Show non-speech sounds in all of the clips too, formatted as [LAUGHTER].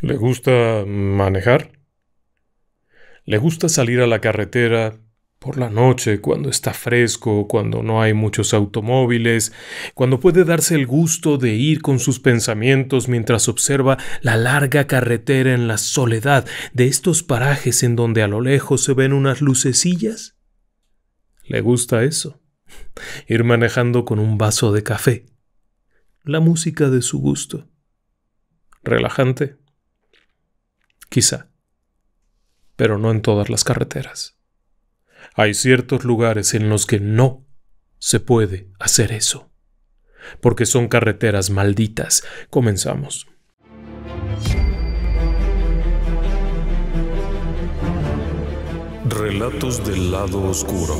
¿Le gusta manejar? ¿Le gusta salir a la carretera por la noche, cuando está fresco, cuando no hay muchos automóviles, cuando puede darse el gusto de ir con sus pensamientos mientras observa la larga carretera en la soledad de estos parajes en donde a lo lejos se ven unas lucecillas? ¿Le gusta eso? [LAUGHS] Ir manejando con un vaso de café. La música de su gusto. Relajante pero no en todas las carreteras. Hay ciertos lugares en los que no se puede hacer eso, porque son carreteras malditas. Comenzamos. Relatos del lado oscuro.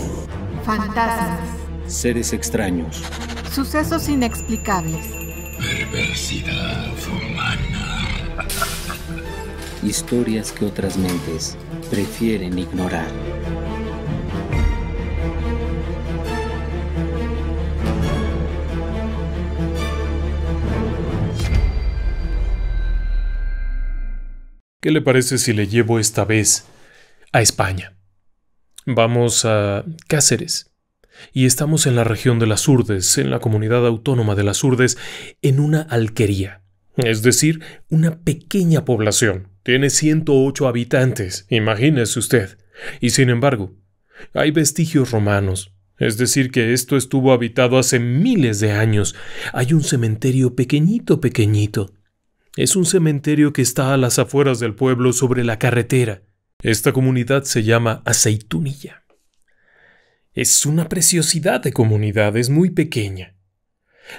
Fantasmas. Seres extraños. Sucesos inexplicables. Perversidad humana historias que otras mentes prefieren ignorar. ¿Qué le parece si le llevo esta vez a España? Vamos a Cáceres. Y estamos en la región de las Urdes, en la comunidad autónoma de las Urdes, en una alquería es decir, una pequeña población. Tiene 108 habitantes, imagínese usted. Y sin embargo, hay vestigios romanos, es decir, que esto estuvo habitado hace miles de años. Hay un cementerio pequeñito, pequeñito. Es un cementerio que está a las afueras del pueblo sobre la carretera. Esta comunidad se llama Aceitunilla. Es una preciosidad de comunidad, es muy pequeña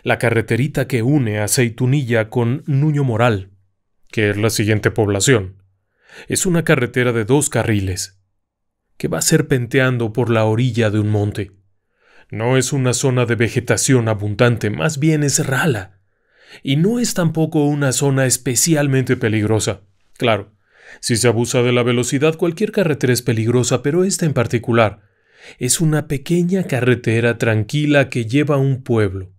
la carreterita que une Aceitunilla con Nuño Moral, que es la siguiente población. Es una carretera de dos carriles, que va serpenteando por la orilla de un monte. No es una zona de vegetación abundante, más bien es rala. Y no es tampoco una zona especialmente peligrosa. Claro, si se abusa de la velocidad, cualquier carretera es peligrosa, pero esta en particular es una pequeña carretera tranquila que lleva a un pueblo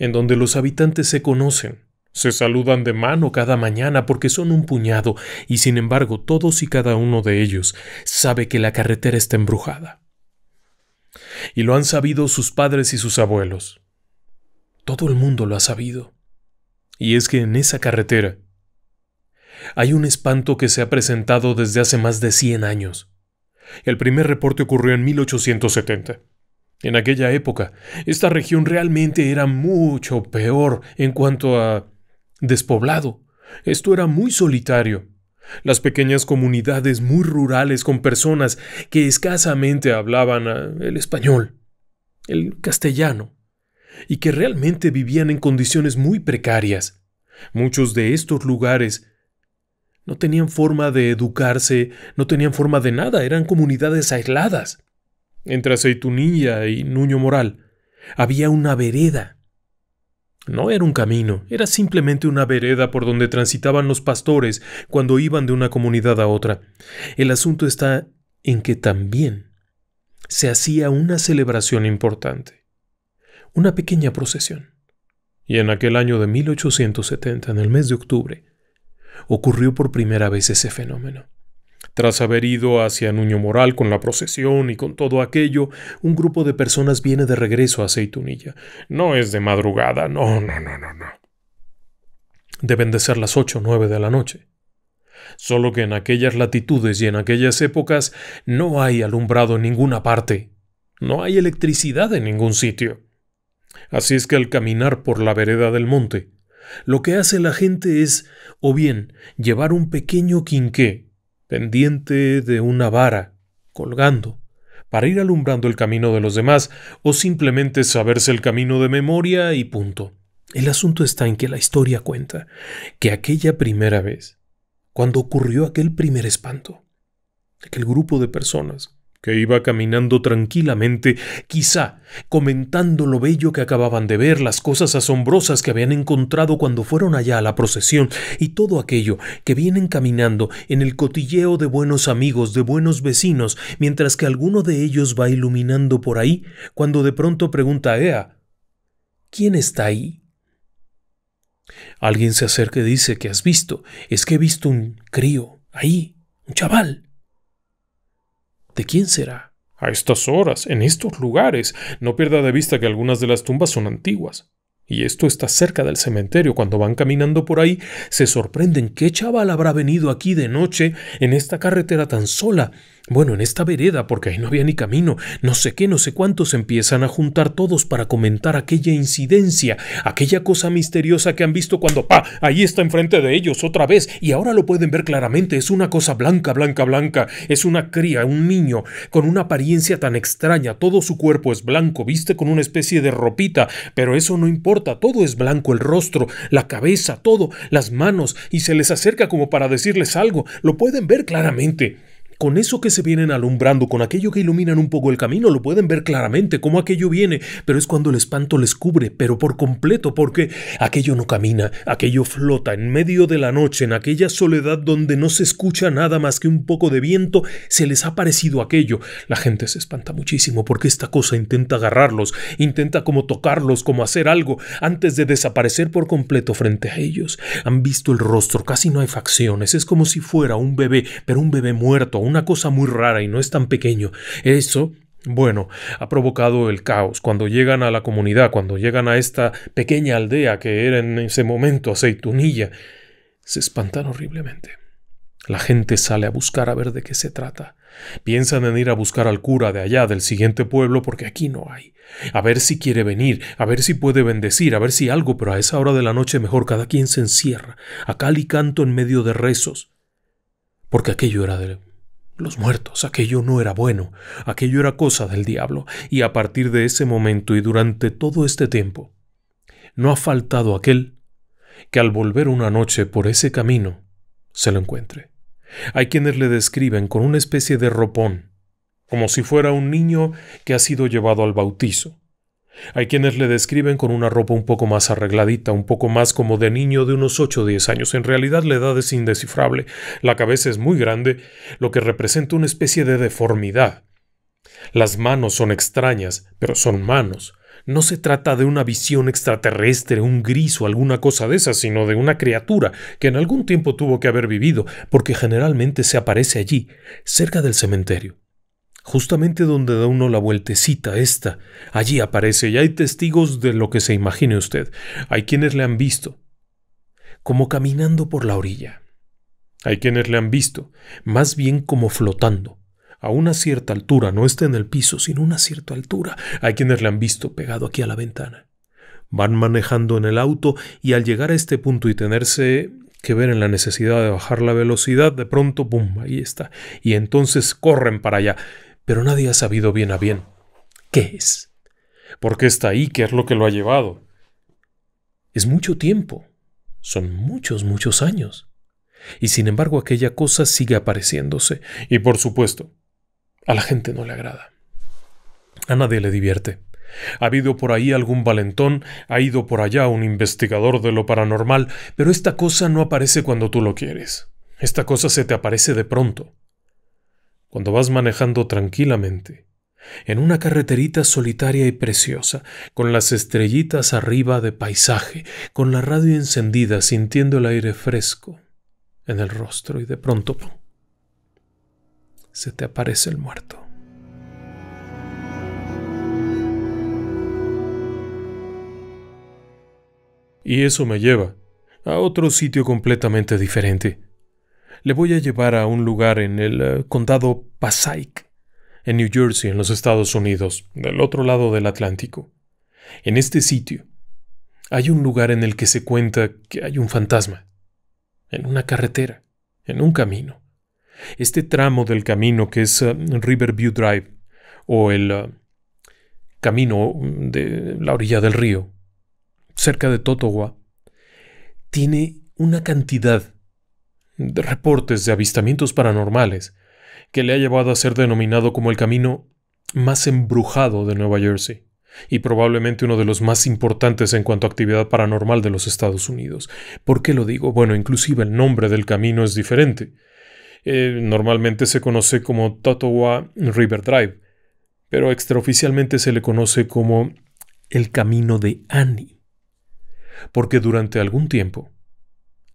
en donde los habitantes se conocen, se saludan de mano cada mañana porque son un puñado, y sin embargo todos y cada uno de ellos sabe que la carretera está embrujada. Y lo han sabido sus padres y sus abuelos. Todo el mundo lo ha sabido. Y es que en esa carretera hay un espanto que se ha presentado desde hace más de 100 años. El primer reporte ocurrió en 1870. En aquella época, esta región realmente era mucho peor en cuanto a despoblado. Esto era muy solitario. Las pequeñas comunidades muy rurales con personas que escasamente hablaban ah, el español, el castellano, y que realmente vivían en condiciones muy precarias. Muchos de estos lugares no tenían forma de educarse, no tenían forma de nada, eran comunidades aisladas entre Aceitunilla y Nuño Moral, había una vereda. No era un camino, era simplemente una vereda por donde transitaban los pastores cuando iban de una comunidad a otra. El asunto está en que también se hacía una celebración importante, una pequeña procesión. Y en aquel año de 1870, en el mes de octubre, ocurrió por primera vez ese fenómeno. Tras haber ido hacia Nuño Moral con la procesión y con todo aquello, un grupo de personas viene de regreso a Aceitunilla. No es de madrugada, no, no, no, no, Deben de ser las ocho o nueve de la noche. Solo que en aquellas latitudes y en aquellas épocas no hay alumbrado en ninguna parte. No hay electricidad en ningún sitio. Así es que al caminar por la vereda del monte, lo que hace la gente es o bien llevar un pequeño quinqué pendiente de una vara, colgando, para ir alumbrando el camino de los demás, o simplemente saberse el camino de memoria y punto. El asunto está en que la historia cuenta que aquella primera vez, cuando ocurrió aquel primer espanto, aquel grupo de personas que iba caminando tranquilamente, quizá comentando lo bello que acababan de ver, las cosas asombrosas que habían encontrado cuando fueron allá a la procesión, y todo aquello que vienen caminando en el cotilleo de buenos amigos, de buenos vecinos, mientras que alguno de ellos va iluminando por ahí, cuando de pronto pregunta a Ea ¿Quién está ahí? Alguien se acerca y dice que has visto, es que he visto un crío, ahí, un chaval. ¿De quién será? A estas horas, en estos lugares, no pierda de vista que algunas de las tumbas son antiguas. Y esto está cerca del cementerio. Cuando van caminando por ahí, se sorprenden qué chaval habrá venido aquí de noche en esta carretera tan sola bueno, en esta vereda, porque ahí no había ni camino, no sé qué, no sé cuántos empiezan a juntar todos para comentar aquella incidencia, aquella cosa misteriosa que han visto cuando ¡pa! Ahí está enfrente de ellos otra vez, y ahora lo pueden ver claramente, es una cosa blanca, blanca, blanca, es una cría, un niño, con una apariencia tan extraña, todo su cuerpo es blanco, viste con una especie de ropita, pero eso no importa, todo es blanco, el rostro, la cabeza, todo, las manos, y se les acerca como para decirles algo, lo pueden ver claramente con eso que se vienen alumbrando, con aquello que iluminan un poco el camino, lo pueden ver claramente, cómo aquello viene, pero es cuando el espanto les cubre, pero por completo, porque aquello no camina, aquello flota en medio de la noche, en aquella soledad donde no se escucha nada más que un poco de viento, se les ha parecido aquello. La gente se espanta muchísimo porque esta cosa intenta agarrarlos, intenta como tocarlos, como hacer algo, antes de desaparecer por completo frente a ellos. Han visto el rostro, casi no hay facciones, es como si fuera un bebé, pero un bebé muerto, un una cosa muy rara y no es tan pequeño. Eso bueno, ha provocado el caos. Cuando llegan a la comunidad, cuando llegan a esta pequeña aldea que era en ese momento aceitunilla, se espantan horriblemente. La gente sale a buscar a ver de qué se trata. Piensan en ir a buscar al cura de allá, del siguiente pueblo, porque aquí no hay. A ver si quiere venir, a ver si puede bendecir, a ver si algo, pero a esa hora de la noche mejor cada quien se encierra, a cal y canto en medio de rezos, porque aquello era de los muertos. Aquello no era bueno, aquello era cosa del diablo, y a partir de ese momento y durante todo este tiempo, no ha faltado aquel que al volver una noche por ese camino se lo encuentre. Hay quienes le describen con una especie de ropón, como si fuera un niño que ha sido llevado al bautizo, hay quienes le describen con una ropa un poco más arregladita, un poco más como de niño de unos 8 o 10 años. En realidad la edad es indescifrable. La cabeza es muy grande, lo que representa una especie de deformidad. Las manos son extrañas, pero son manos. No se trata de una visión extraterrestre, un gris o alguna cosa de esa, sino de una criatura que en algún tiempo tuvo que haber vivido, porque generalmente se aparece allí, cerca del cementerio. Justamente donde da uno la vueltecita esta, allí aparece y hay testigos de lo que se imagine usted. Hay quienes le han visto, como caminando por la orilla. Hay quienes le han visto, más bien como flotando, a una cierta altura, no está en el piso, sino una cierta altura. Hay quienes le han visto pegado aquí a la ventana. Van manejando en el auto y al llegar a este punto y tenerse que ver en la necesidad de bajar la velocidad, de pronto, ¡pum!, ahí está. Y entonces corren para allá pero nadie ha sabido bien a bien qué es. ¿Por qué está ahí? ¿Qué es lo que lo ha llevado? Es mucho tiempo. Son muchos, muchos años. Y sin embargo aquella cosa sigue apareciéndose. Y por supuesto, a la gente no le agrada. A nadie le divierte. Ha habido por ahí algún valentón, ha ido por allá un investigador de lo paranormal, pero esta cosa no aparece cuando tú lo quieres. Esta cosa se te aparece de pronto cuando vas manejando tranquilamente, en una carreterita solitaria y preciosa, con las estrellitas arriba de paisaje, con la radio encendida, sintiendo el aire fresco en el rostro y de pronto se te aparece el muerto. Y eso me lleva a otro sitio completamente diferente le voy a llevar a un lugar en el eh, condado Passaic, en New Jersey, en los Estados Unidos, del otro lado del Atlántico. En este sitio hay un lugar en el que se cuenta que hay un fantasma, en una carretera, en un camino. Este tramo del camino que es eh, Riverview Drive, o el eh, camino de la orilla del río, cerca de Totowa, tiene una cantidad de reportes de avistamientos paranormales que le ha llevado a ser denominado como el camino más embrujado de Nueva Jersey y probablemente uno de los más importantes en cuanto a actividad paranormal de los Estados Unidos. ¿Por qué lo digo? Bueno, inclusive el nombre del camino es diferente. Eh, normalmente se conoce como Totowa River Drive, pero extraoficialmente se le conoce como el Camino de Annie, porque durante algún tiempo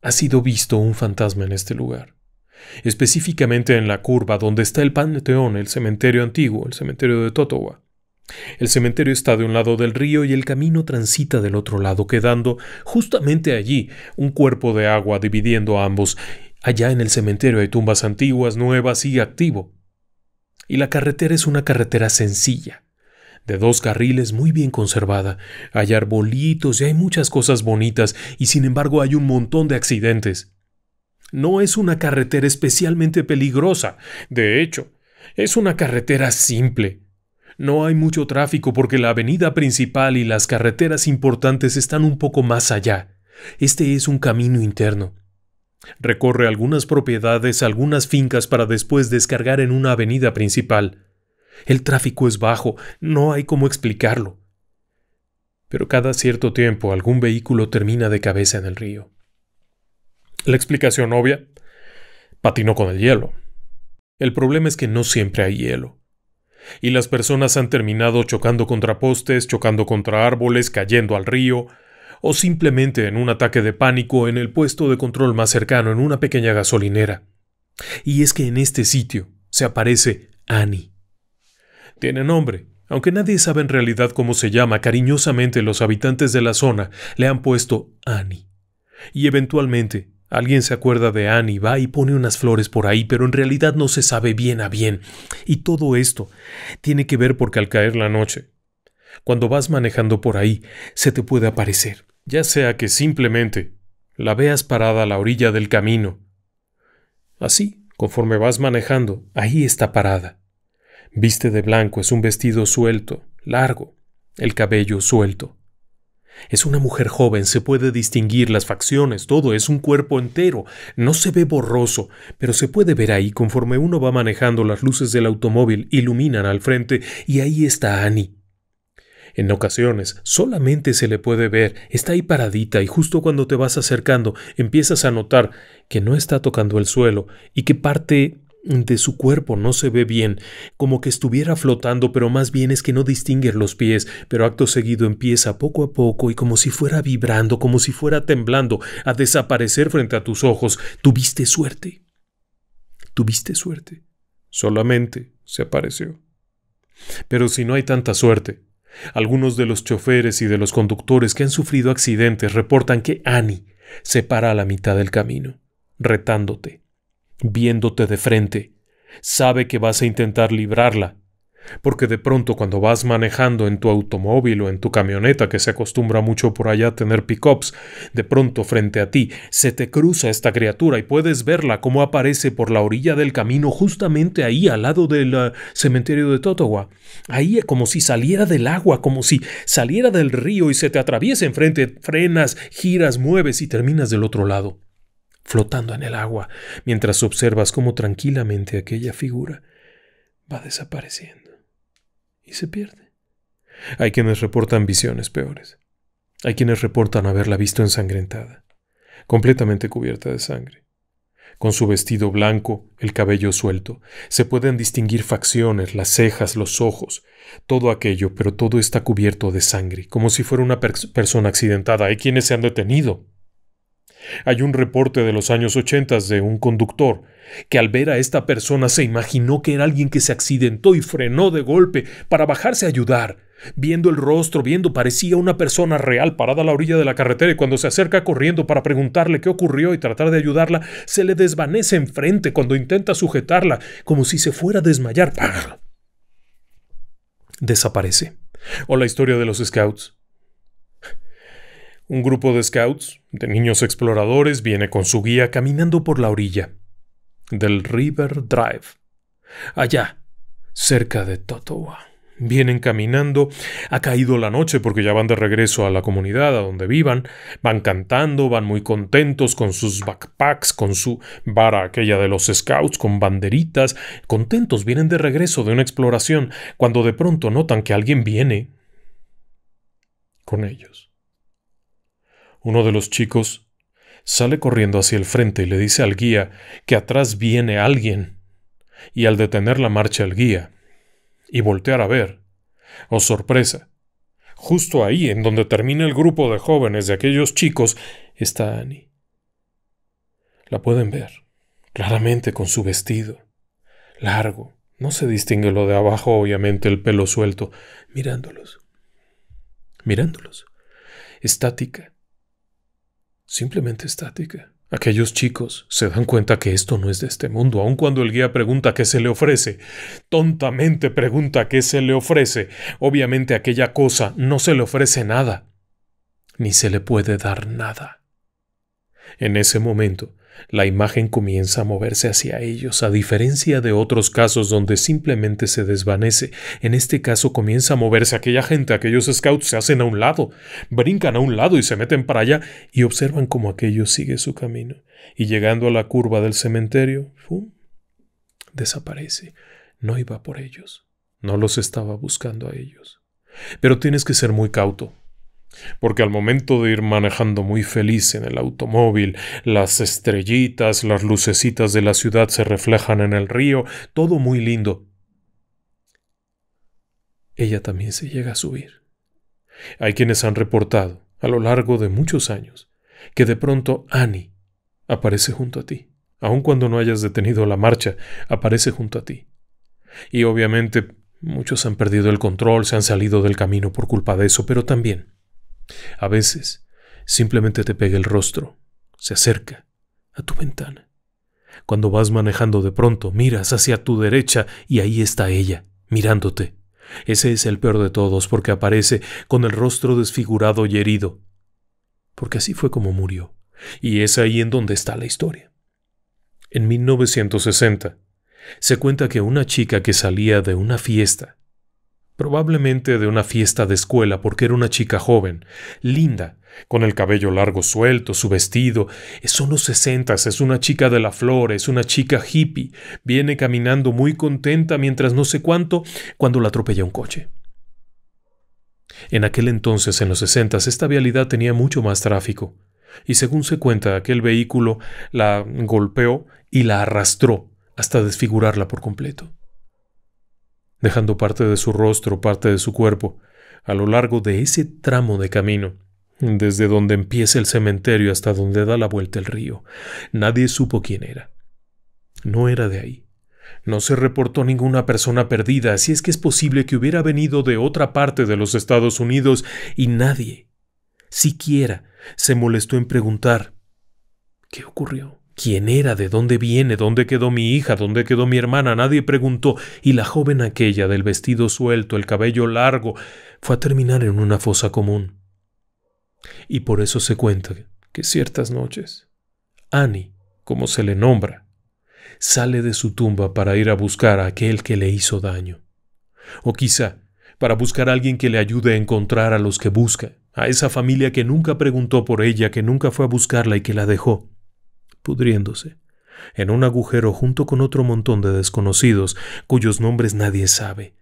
ha sido visto un fantasma en este lugar, específicamente en la curva donde está el panteón, el cementerio antiguo, el cementerio de Totowa. El cementerio está de un lado del río y el camino transita del otro lado, quedando justamente allí un cuerpo de agua dividiendo a ambos. Allá en el cementerio hay tumbas antiguas, nuevas y activo. Y la carretera es una carretera sencilla, de dos carriles muy bien conservada. Hay arbolitos y hay muchas cosas bonitas y sin embargo hay un montón de accidentes. No es una carretera especialmente peligrosa. De hecho, es una carretera simple. No hay mucho tráfico porque la avenida principal y las carreteras importantes están un poco más allá. Este es un camino interno. Recorre algunas propiedades, algunas fincas para después descargar en una avenida principal. El tráfico es bajo, no hay cómo explicarlo. Pero cada cierto tiempo algún vehículo termina de cabeza en el río. La explicación obvia, patinó con el hielo. El problema es que no siempre hay hielo. Y las personas han terminado chocando contra postes, chocando contra árboles, cayendo al río, o simplemente en un ataque de pánico en el puesto de control más cercano en una pequeña gasolinera. Y es que en este sitio se aparece Annie. Tiene nombre. Aunque nadie sabe en realidad cómo se llama, cariñosamente los habitantes de la zona le han puesto Annie. Y eventualmente, alguien se acuerda de Annie, va y pone unas flores por ahí, pero en realidad no se sabe bien a bien. Y todo esto tiene que ver porque al caer la noche, cuando vas manejando por ahí, se te puede aparecer. Ya sea que simplemente la veas parada a la orilla del camino. Así, conforme vas manejando, ahí está parada. Viste de blanco, es un vestido suelto, largo, el cabello suelto. Es una mujer joven, se puede distinguir las facciones, todo, es un cuerpo entero, no se ve borroso, pero se puede ver ahí conforme uno va manejando las luces del automóvil, iluminan al frente, y ahí está Annie. En ocasiones solamente se le puede ver, está ahí paradita y justo cuando te vas acercando empiezas a notar que no está tocando el suelo y que parte de su cuerpo no se ve bien, como que estuviera flotando, pero más bien es que no distingue los pies, pero acto seguido empieza poco a poco y como si fuera vibrando, como si fuera temblando, a desaparecer frente a tus ojos. Tuviste suerte. Tuviste suerte. Solamente se apareció. Pero si no hay tanta suerte, algunos de los choferes y de los conductores que han sufrido accidentes reportan que Annie se para a la mitad del camino, retándote viéndote de frente, sabe que vas a intentar librarla, porque de pronto cuando vas manejando en tu automóvil o en tu camioneta, que se acostumbra mucho por allá a tener pickups, de pronto frente a ti se te cruza esta criatura y puedes verla como aparece por la orilla del camino justamente ahí al lado del eh, cementerio de Totowa. Ahí eh, como si saliera del agua, como si saliera del río y se te atraviesa enfrente, frenas, giras, mueves y terminas del otro lado flotando en el agua, mientras observas cómo tranquilamente aquella figura va desapareciendo y se pierde. Hay quienes reportan visiones peores. Hay quienes reportan haberla visto ensangrentada, completamente cubierta de sangre. Con su vestido blanco, el cabello suelto, se pueden distinguir facciones, las cejas, los ojos, todo aquello, pero todo está cubierto de sangre, como si fuera una persona accidentada. Hay quienes se han detenido hay un reporte de los años 80 de un conductor que al ver a esta persona se imaginó que era alguien que se accidentó y frenó de golpe para bajarse a ayudar. Viendo el rostro, viendo, parecía una persona real parada a la orilla de la carretera y cuando se acerca corriendo para preguntarle qué ocurrió y tratar de ayudarla, se le desvanece enfrente cuando intenta sujetarla, como si se fuera a desmayar. Desaparece. O la historia de los Scouts. Un grupo de scouts, de niños exploradores, viene con su guía caminando por la orilla del River Drive. Allá, cerca de Totowa. Vienen caminando, ha caído la noche porque ya van de regreso a la comunidad, a donde vivan, van cantando, van muy contentos con sus backpacks, con su vara aquella de los scouts, con banderitas, contentos, vienen de regreso de una exploración, cuando de pronto notan que alguien viene con ellos. Uno de los chicos sale corriendo hacia el frente y le dice al guía que atrás viene alguien. Y al detener la marcha el guía y voltear a ver, oh sorpresa, justo ahí en donde termina el grupo de jóvenes de aquellos chicos está Annie. La pueden ver, claramente con su vestido, largo, no se distingue lo de abajo, obviamente el pelo suelto, mirándolos, mirándolos, estática, simplemente estática. Aquellos chicos se dan cuenta que esto no es de este mundo, aun cuando el guía pregunta qué se le ofrece. Tontamente pregunta qué se le ofrece. Obviamente aquella cosa no se le ofrece nada, ni se le puede dar nada. En ese momento, la imagen comienza a moverse hacia ellos, a diferencia de otros casos donde simplemente se desvanece. En este caso comienza a moverse aquella gente, aquellos scouts se hacen a un lado, brincan a un lado y se meten para allá y observan cómo aquello sigue su camino. Y llegando a la curva del cementerio, ¡fum! desaparece. No iba por ellos, no los estaba buscando a ellos. Pero tienes que ser muy cauto, porque al momento de ir manejando muy feliz en el automóvil, las estrellitas, las lucecitas de la ciudad se reflejan en el río, todo muy lindo. Ella también se llega a subir. Hay quienes han reportado, a lo largo de muchos años, que de pronto Annie aparece junto a ti. Aun cuando no hayas detenido la marcha, aparece junto a ti. Y obviamente muchos han perdido el control, se han salido del camino por culpa de eso, pero también a veces, simplemente te pega el rostro, se acerca a tu ventana. Cuando vas manejando de pronto, miras hacia tu derecha y ahí está ella, mirándote. Ese es el peor de todos porque aparece con el rostro desfigurado y herido. Porque así fue como murió. Y es ahí en donde está la historia. En 1960, se cuenta que una chica que salía de una fiesta probablemente de una fiesta de escuela porque era una chica joven, linda, con el cabello largo suelto, su vestido, son los sesentas, es una chica de la flor, es una chica hippie, viene caminando muy contenta mientras no sé cuánto, cuando la atropella un coche. En aquel entonces, en los sesentas, esta vialidad tenía mucho más tráfico, y según se cuenta, aquel vehículo la golpeó y la arrastró hasta desfigurarla por completo dejando parte de su rostro, parte de su cuerpo, a lo largo de ese tramo de camino, desde donde empieza el cementerio hasta donde da la vuelta el río. Nadie supo quién era. No era de ahí. No se reportó ninguna persona perdida, así es que es posible que hubiera venido de otra parte de los Estados Unidos y nadie, siquiera, se molestó en preguntar ¿qué ocurrió? quién era, de dónde viene, dónde quedó mi hija, dónde quedó mi hermana, nadie preguntó, y la joven aquella del vestido suelto, el cabello largo, fue a terminar en una fosa común. Y por eso se cuenta que ciertas noches, Annie, como se le nombra, sale de su tumba para ir a buscar a aquel que le hizo daño. O quizá para buscar a alguien que le ayude a encontrar a los que busca, a esa familia que nunca preguntó por ella, que nunca fue a buscarla y que la dejó pudriéndose, en un agujero junto con otro montón de desconocidos cuyos nombres nadie sabe.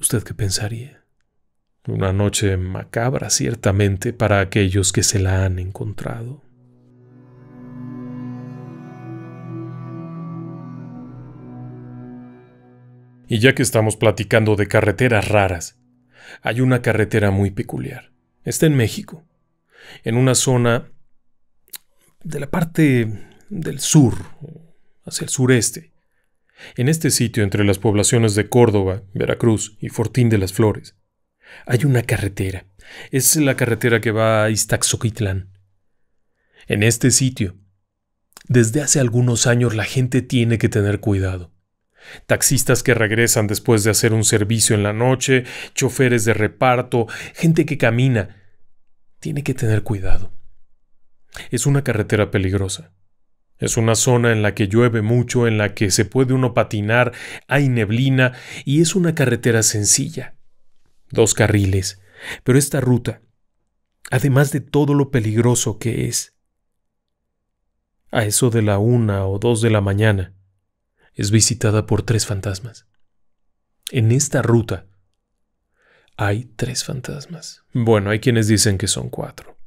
¿Usted qué pensaría? Una noche macabra, ciertamente, para aquellos que se la han encontrado. Y ya que estamos platicando de carreteras raras, hay una carretera muy peculiar. Está en México, en una zona de la parte del sur, hacia el sureste. En este sitio, entre las poblaciones de Córdoba, Veracruz y Fortín de las Flores, hay una carretera. Es la carretera que va a Iztaxoquitlán. En este sitio, desde hace algunos años la gente tiene que tener cuidado. Taxistas que regresan después de hacer un servicio en la noche, choferes de reparto, gente que camina, tiene que tener cuidado. Es una carretera peligrosa. Es una zona en la que llueve mucho, en la que se puede uno patinar, hay neblina y es una carretera sencilla. Dos carriles. Pero esta ruta, además de todo lo peligroso que es, a eso de la una o dos de la mañana, es visitada por tres fantasmas. En esta ruta hay tres fantasmas. Bueno, hay quienes dicen que son cuatro.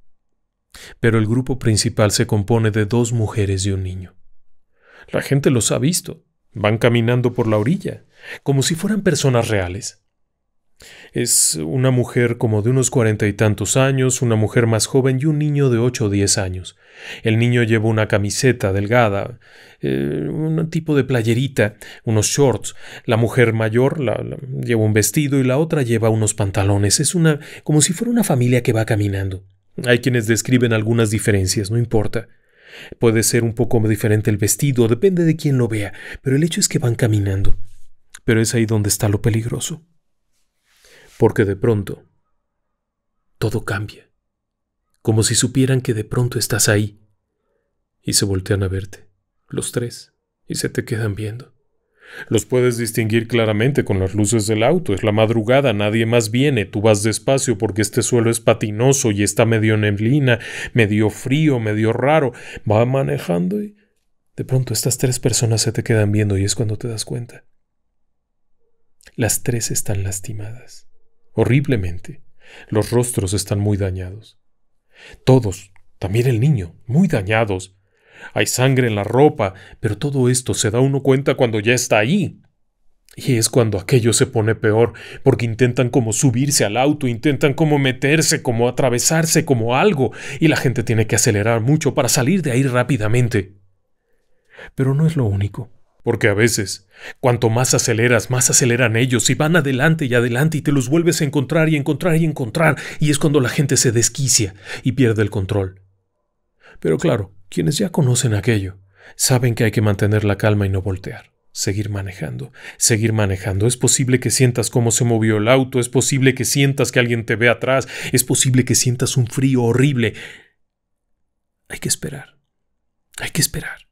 Pero el grupo principal se compone de dos mujeres y un niño. La gente los ha visto. Van caminando por la orilla, como si fueran personas reales. Es una mujer como de unos cuarenta y tantos años, una mujer más joven y un niño de ocho o diez años. El niño lleva una camiseta delgada, eh, un tipo de playerita, unos shorts. La mujer mayor lleva un vestido y la otra lleva unos pantalones. Es una como si fuera una familia que va caminando. Hay quienes describen algunas diferencias, no importa. Puede ser un poco diferente el vestido, depende de quién lo vea, pero el hecho es que van caminando. Pero es ahí donde está lo peligroso. Porque de pronto, todo cambia. Como si supieran que de pronto estás ahí. Y se voltean a verte, los tres, y se te quedan viendo. Los puedes distinguir claramente con las luces del auto. Es la madrugada, nadie más viene, tú vas despacio porque este suelo es patinoso y está medio neblina, medio frío, medio raro. Va manejando y de pronto estas tres personas se te quedan viendo y es cuando te das cuenta. Las tres están lastimadas, horriblemente. Los rostros están muy dañados. Todos, también el niño, muy dañados hay sangre en la ropa, pero todo esto se da uno cuenta cuando ya está ahí. Y es cuando aquello se pone peor, porque intentan como subirse al auto, intentan como meterse, como atravesarse, como algo, y la gente tiene que acelerar mucho para salir de ahí rápidamente. Pero no es lo único, porque a veces, cuanto más aceleras, más aceleran ellos, y van adelante y adelante, y te los vuelves a encontrar y encontrar y encontrar, y es cuando la gente se desquicia y pierde el control. Pero claro, quienes ya conocen aquello, saben que hay que mantener la calma y no voltear. Seguir manejando, seguir manejando. Es posible que sientas cómo se movió el auto, es posible que sientas que alguien te ve atrás, es posible que sientas un frío horrible. Hay que esperar, hay que esperar.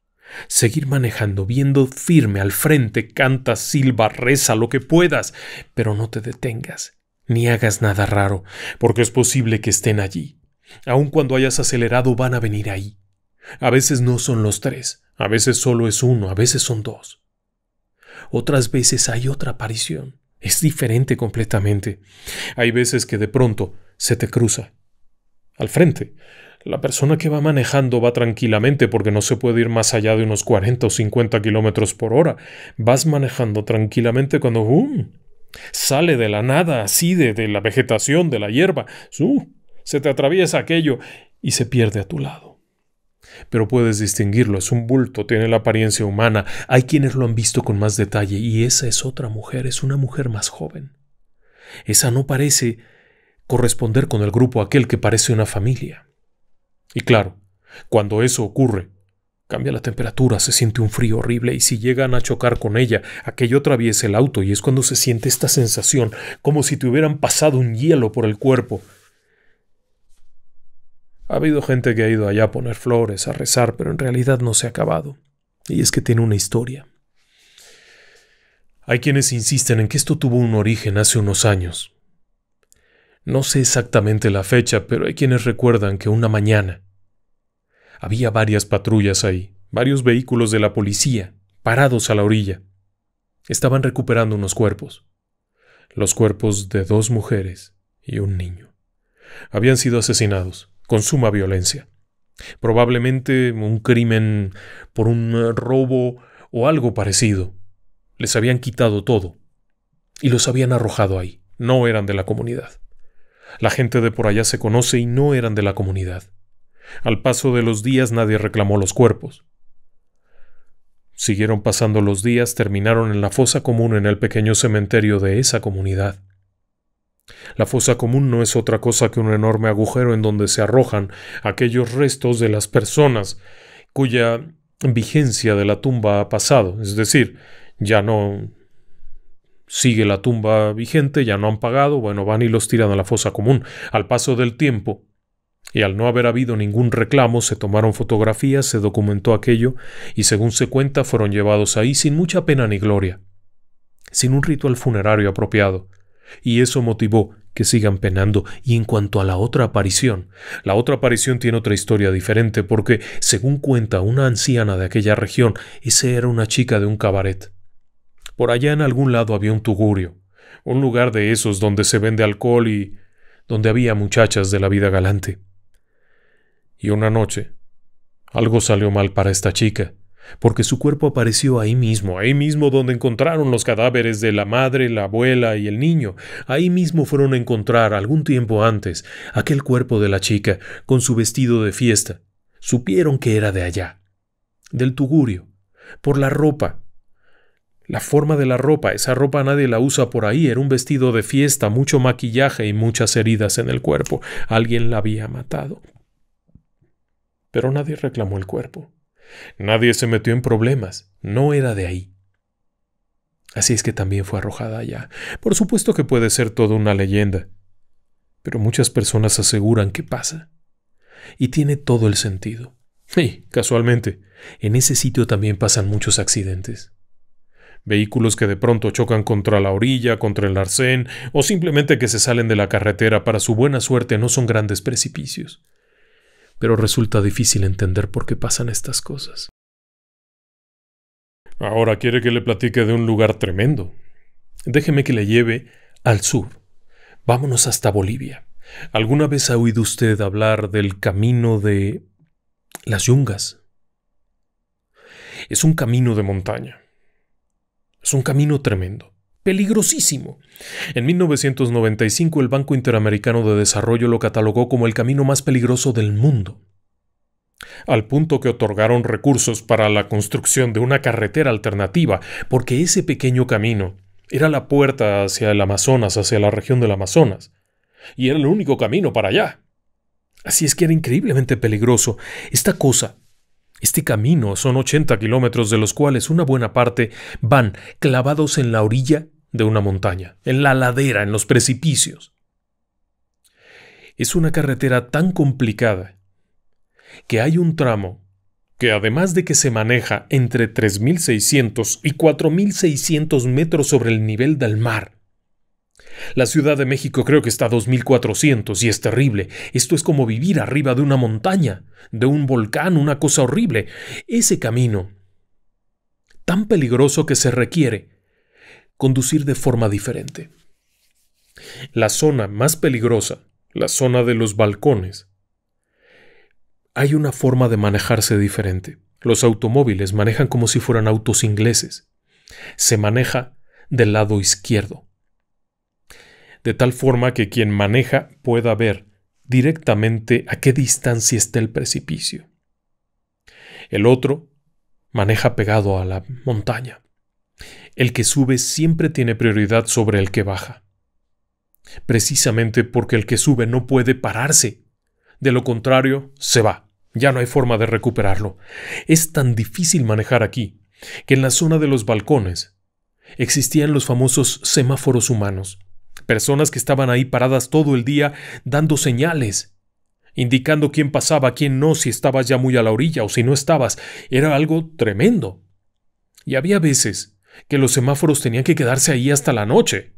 Seguir manejando, viendo firme al frente, canta, silba, reza, lo que puedas, pero no te detengas, ni hagas nada raro, porque es posible que estén allí. Aun cuando hayas acelerado van a venir ahí. A veces no son los tres, a veces solo es uno, a veces son dos. Otras veces hay otra aparición, es diferente completamente. Hay veces que de pronto se te cruza. Al frente, la persona que va manejando va tranquilamente porque no se puede ir más allá de unos 40 o 50 kilómetros por hora. Vas manejando tranquilamente cuando ¡um! sale de la nada, así de, la vegetación, de la hierba. se te atraviesa aquello y se pierde a tu lado pero puedes distinguirlo, es un bulto, tiene la apariencia humana, hay quienes lo han visto con más detalle, y esa es otra mujer, es una mujer más joven. Esa no parece corresponder con el grupo aquel que parece una familia. Y claro, cuando eso ocurre, cambia la temperatura, se siente un frío horrible y si llegan a chocar con ella, aquello atraviesa el auto y es cuando se siente esta sensación, como si te hubieran pasado un hielo por el cuerpo. Ha habido gente que ha ido allá a poner flores, a rezar, pero en realidad no se ha acabado. Y es que tiene una historia. Hay quienes insisten en que esto tuvo un origen hace unos años. No sé exactamente la fecha, pero hay quienes recuerdan que una mañana había varias patrullas ahí, varios vehículos de la policía, parados a la orilla. Estaban recuperando unos cuerpos. Los cuerpos de dos mujeres y un niño. Habían sido asesinados con suma violencia. Probablemente un crimen por un robo o algo parecido. Les habían quitado todo y los habían arrojado ahí. No eran de la comunidad. La gente de por allá se conoce y no eran de la comunidad. Al paso de los días nadie reclamó los cuerpos. Siguieron pasando los días, terminaron en la fosa común en el pequeño cementerio de esa comunidad. La fosa común no es otra cosa que un enorme agujero en donde se arrojan aquellos restos de las personas cuya vigencia de la tumba ha pasado, es decir, ya no sigue la tumba vigente, ya no han pagado, bueno, van y los tiran a la fosa común. Al paso del tiempo, y al no haber habido ningún reclamo, se tomaron fotografías, se documentó aquello, y según se cuenta, fueron llevados ahí sin mucha pena ni gloria, sin un ritual funerario apropiado y eso motivó que sigan penando. Y en cuanto a la otra aparición, la otra aparición tiene otra historia diferente porque, según cuenta una anciana de aquella región, esa era una chica de un cabaret. Por allá en algún lado había un tugurio, un lugar de esos donde se vende alcohol y donde había muchachas de la vida galante. Y una noche, algo salió mal para esta chica, porque su cuerpo apareció ahí mismo, ahí mismo donde encontraron los cadáveres de la madre, la abuela y el niño. Ahí mismo fueron a encontrar, algún tiempo antes, aquel cuerpo de la chica, con su vestido de fiesta. Supieron que era de allá, del tugurio, por la ropa. La forma de la ropa, esa ropa nadie la usa por ahí, era un vestido de fiesta, mucho maquillaje y muchas heridas en el cuerpo. Alguien la había matado. Pero nadie reclamó el cuerpo. Nadie se metió en problemas, no era de ahí. Así es que también fue arrojada allá. Por supuesto que puede ser toda una leyenda, pero muchas personas aseguran que pasa. Y tiene todo el sentido. Y, casualmente, en ese sitio también pasan muchos accidentes. Vehículos que de pronto chocan contra la orilla, contra el arcén, o simplemente que se salen de la carretera para su buena suerte no son grandes precipicios pero resulta difícil entender por qué pasan estas cosas. Ahora quiere que le platique de un lugar tremendo. Déjeme que le lleve al sur. Vámonos hasta Bolivia. ¿Alguna vez ha oído usted hablar del camino de las yungas? Es un camino de montaña. Es un camino tremendo peligrosísimo. En 1995 el Banco Interamericano de Desarrollo lo catalogó como el camino más peligroso del mundo, al punto que otorgaron recursos para la construcción de una carretera alternativa, porque ese pequeño camino era la puerta hacia el Amazonas, hacia la región del Amazonas, y era el único camino para allá. Así es que era increíblemente peligroso. Esta cosa este camino son 80 kilómetros de los cuales una buena parte van clavados en la orilla de una montaña, en la ladera, en los precipicios. Es una carretera tan complicada que hay un tramo que además de que se maneja entre 3.600 y 4.600 metros sobre el nivel del mar, la Ciudad de México creo que está a 2400 y es terrible. Esto es como vivir arriba de una montaña, de un volcán, una cosa horrible. Ese camino, tan peligroso que se requiere, conducir de forma diferente. La zona más peligrosa, la zona de los balcones, hay una forma de manejarse diferente. Los automóviles manejan como si fueran autos ingleses. Se maneja del lado izquierdo de tal forma que quien maneja pueda ver directamente a qué distancia está el precipicio. El otro maneja pegado a la montaña. El que sube siempre tiene prioridad sobre el que baja. Precisamente porque el que sube no puede pararse. De lo contrario, se va. Ya no hay forma de recuperarlo. Es tan difícil manejar aquí que en la zona de los balcones existían los famosos semáforos humanos, personas que estaban ahí paradas todo el día dando señales, indicando quién pasaba, quién no, si estabas ya muy a la orilla o si no estabas. Era algo tremendo. Y había veces que los semáforos tenían que quedarse ahí hasta la noche,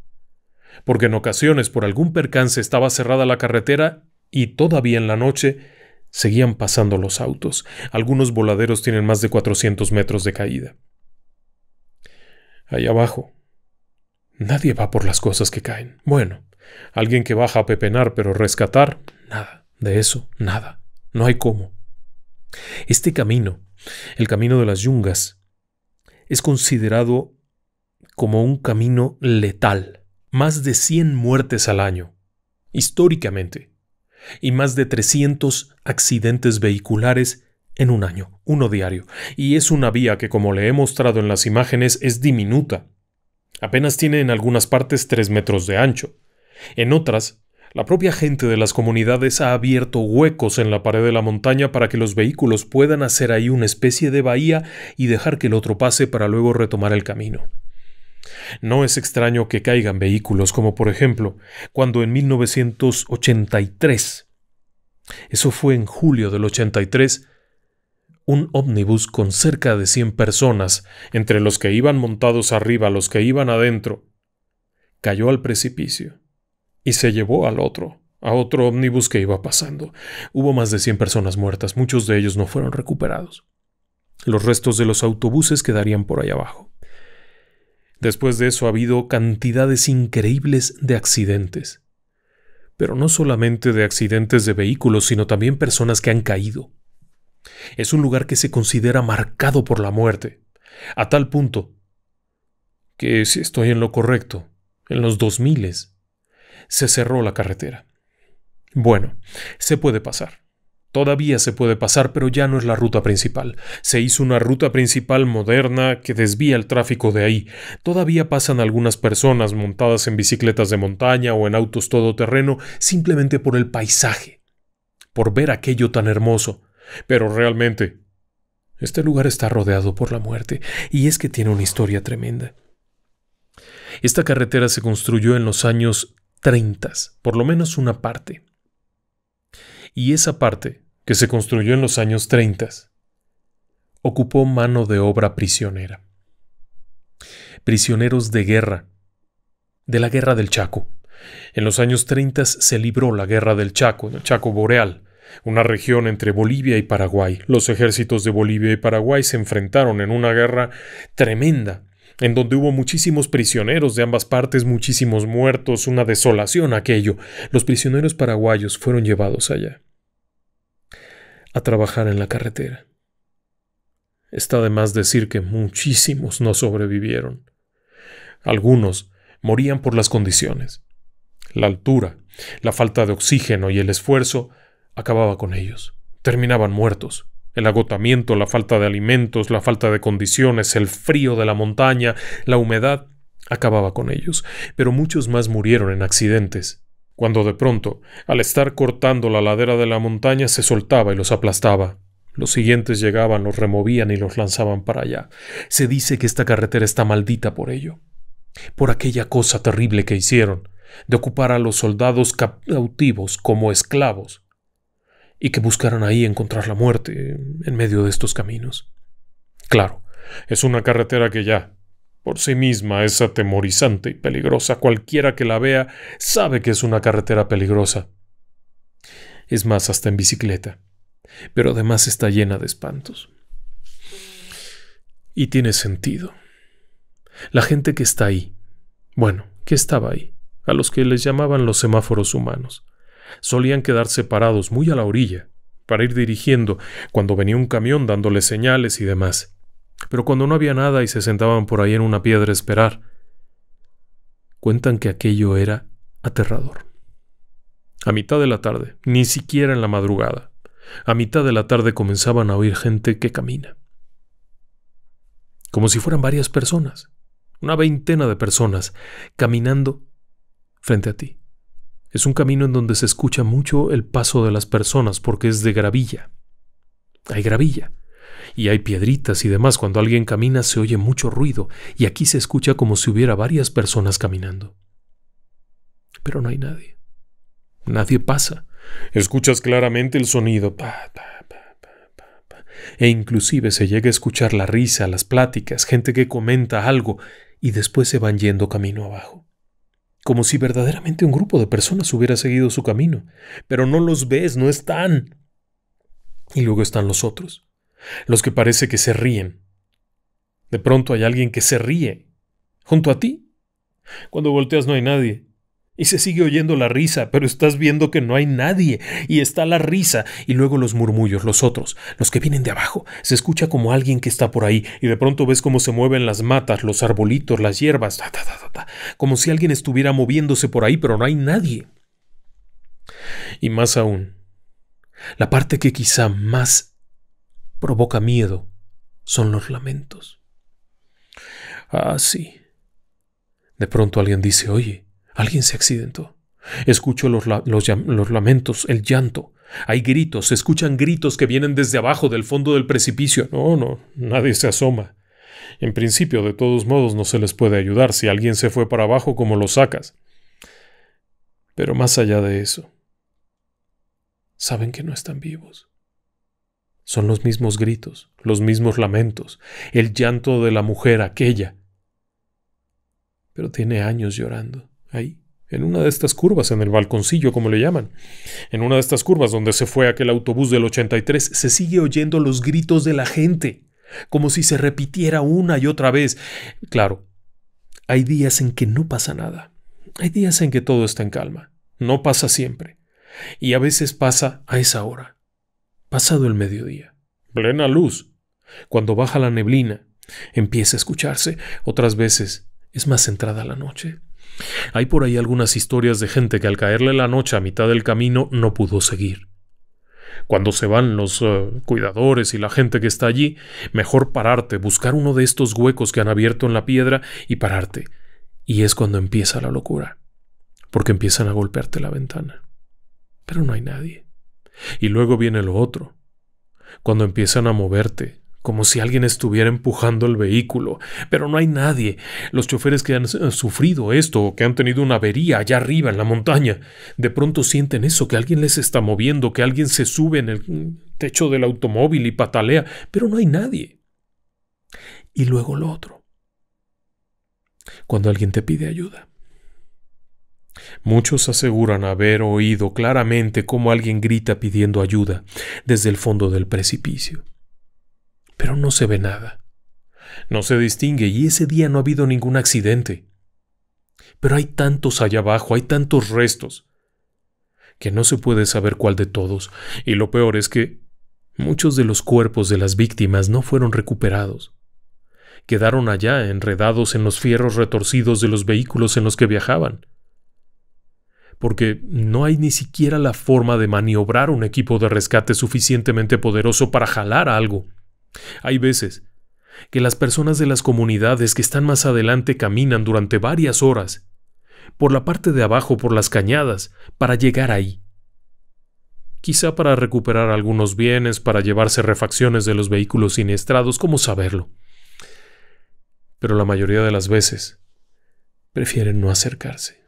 porque en ocasiones por algún percance estaba cerrada la carretera y todavía en la noche seguían pasando los autos. Algunos voladeros tienen más de 400 metros de caída. Ahí abajo, Nadie va por las cosas que caen. Bueno, alguien que baja a pepenar pero rescatar, nada. De eso, nada. No hay cómo. Este camino, el camino de las yungas, es considerado como un camino letal. Más de 100 muertes al año, históricamente, y más de 300 accidentes vehiculares en un año, uno diario. Y es una vía que, como le he mostrado en las imágenes, es diminuta. Apenas tiene en algunas partes 3 metros de ancho. En otras, la propia gente de las comunidades ha abierto huecos en la pared de la montaña para que los vehículos puedan hacer ahí una especie de bahía y dejar que el otro pase para luego retomar el camino. No es extraño que caigan vehículos como por ejemplo cuando en 1983, eso fue en julio del 83, un ómnibus con cerca de 100 personas, entre los que iban montados arriba, los que iban adentro, cayó al precipicio y se llevó al otro, a otro ómnibus que iba pasando. Hubo más de 100 personas muertas, muchos de ellos no fueron recuperados. Los restos de los autobuses quedarían por ahí abajo. Después de eso ha habido cantidades increíbles de accidentes. Pero no solamente de accidentes de vehículos, sino también personas que han caído, es un lugar que se considera marcado por la muerte, a tal punto que, si estoy en lo correcto, en los 2000 se cerró la carretera. Bueno, se puede pasar. Todavía se puede pasar, pero ya no es la ruta principal. Se hizo una ruta principal moderna que desvía el tráfico de ahí. Todavía pasan algunas personas montadas en bicicletas de montaña o en autos todoterreno simplemente por el paisaje, por ver aquello tan hermoso, pero realmente, este lugar está rodeado por la muerte, y es que tiene una historia tremenda. Esta carretera se construyó en los años 30, por lo menos una parte. Y esa parte, que se construyó en los años 30, ocupó mano de obra prisionera. Prisioneros de guerra, de la guerra del Chaco. En los años 30 se libró la guerra del Chaco, el Chaco Boreal, una región entre Bolivia y Paraguay. Los ejércitos de Bolivia y Paraguay se enfrentaron en una guerra tremenda, en donde hubo muchísimos prisioneros de ambas partes, muchísimos muertos, una desolación aquello. Los prisioneros paraguayos fueron llevados allá a trabajar en la carretera. Está de más decir que muchísimos no sobrevivieron. Algunos morían por las condiciones. La altura, la falta de oxígeno y el esfuerzo acababa con ellos. Terminaban muertos. El agotamiento, la falta de alimentos, la falta de condiciones, el frío de la montaña, la humedad, acababa con ellos. Pero muchos más murieron en accidentes. Cuando de pronto, al estar cortando la ladera de la montaña, se soltaba y los aplastaba. Los siguientes llegaban, los removían y los lanzaban para allá. Se dice que esta carretera está maldita por ello, por aquella cosa terrible que hicieron, de ocupar a los soldados cautivos como esclavos y que buscaran ahí encontrar la muerte en medio de estos caminos. Claro, es una carretera que ya, por sí misma, es atemorizante y peligrosa. Cualquiera que la vea sabe que es una carretera peligrosa. Es más, hasta en bicicleta. Pero además está llena de espantos. Y tiene sentido. La gente que está ahí, bueno, que estaba ahí, a los que les llamaban los semáforos humanos, solían quedar separados muy a la orilla, para ir dirigiendo, cuando venía un camión dándole señales y demás. Pero cuando no había nada y se sentaban por ahí en una piedra a esperar, cuentan que aquello era aterrador. A mitad de la tarde, ni siquiera en la madrugada, a mitad de la tarde comenzaban a oír gente que camina. Como si fueran varias personas, una veintena de personas, caminando frente a ti. Es un camino en donde se escucha mucho el paso de las personas porque es de gravilla. Hay gravilla. Y hay piedritas y demás. Cuando alguien camina se oye mucho ruido y aquí se escucha como si hubiera varias personas caminando. Pero no hay nadie. Nadie pasa. Escuchas claramente el sonido. e inclusive se llega a escuchar la risa, las pláticas, gente que comenta algo y después se van yendo camino abajo como si verdaderamente un grupo de personas hubiera seguido su camino, pero no los ves, no están. Y luego están los otros, los que parece que se ríen. De pronto hay alguien que se ríe, junto a ti. Cuando volteas no hay nadie, y se sigue oyendo la risa, pero estás viendo que no hay nadie, y está la risa, y luego los murmullos, los otros, los que vienen de abajo. Se escucha como alguien que está por ahí, y de pronto ves cómo se mueven las matas, los arbolitos, las hierbas, como si alguien estuviera moviéndose por ahí, pero no hay nadie. Y más aún, la parte que quizá más provoca miedo son los lamentos. Ah, sí. De pronto alguien dice, oye, Alguien se accidentó. Escucho los, lamentos, el llanto. Hay gritos, se escuchan gritos que vienen desde abajo, del fondo del precipicio. No, no, nadie se asoma. En principio, de todos modos, no se les puede ayudar. Si alguien se fue para abajo, ¿cómo lo sacas? Pero más allá de eso, saben que no están vivos. Son los mismos gritos, los mismos lamentos, el llanto de la mujer aquella. Pero tiene años llorando. Ahí, en una de estas curvas, en el balconcillo, como le llaman. En una de estas curvas donde se fue aquel autobús del 83, se sigue oyendo los gritos de la gente, como si se repitiera una y otra vez. Claro, hay días en que no pasa nada. Hay días en que todo está en calma. No pasa siempre. Y a veces pasa a esa hora. Pasado el mediodía. Plena luz. Cuando baja la neblina, empieza a escucharse. Otras veces es más centrada la noche. Hay por ahí algunas historias de gente que al caerle la noche a mitad del camino no pudo seguir. Cuando se van los eh, cuidadores y la gente que está allí, mejor pararte, buscar uno de estos huecos que han abierto en la piedra y pararte. Y es cuando empieza la locura, porque empiezan a golpearte la ventana. Pero no hay nadie. Y luego viene lo otro, cuando empiezan a moverte, como si alguien estuviera empujando el vehículo, pero no hay nadie. Los choferes que han eh, sufrido esto o que han tenido una avería allá arriba en la montaña, de pronto sienten eso, que alguien les está moviendo, que alguien se sube en el mm, techo del automóvil y patalea, pero no hay nadie. Y luego lo otro, cuando alguien te pide ayuda. Muchos aseguran haber oído claramente cómo alguien grita pidiendo ayuda desde el fondo del precipicio pero no se ve nada. No se distingue y ese día no ha habido ningún accidente. Pero hay tantos allá abajo, hay tantos restos, que no se puede saber cuál de todos, y lo peor es que muchos de los cuerpos de las víctimas no fueron recuperados. Quedaron allá enredados en los fierros retorcidos de los vehículos en los que viajaban. Porque no hay ni siquiera la forma de maniobrar un equipo de rescate suficientemente poderoso para jalar algo. Hay veces que las personas de las comunidades que están más adelante caminan durante varias horas, por la parte de abajo, por las cañadas, para llegar ahí. Quizá para recuperar algunos bienes, para llevarse refacciones de los vehículos siniestrados, ¿cómo saberlo? Pero la mayoría de las veces prefieren no acercarse,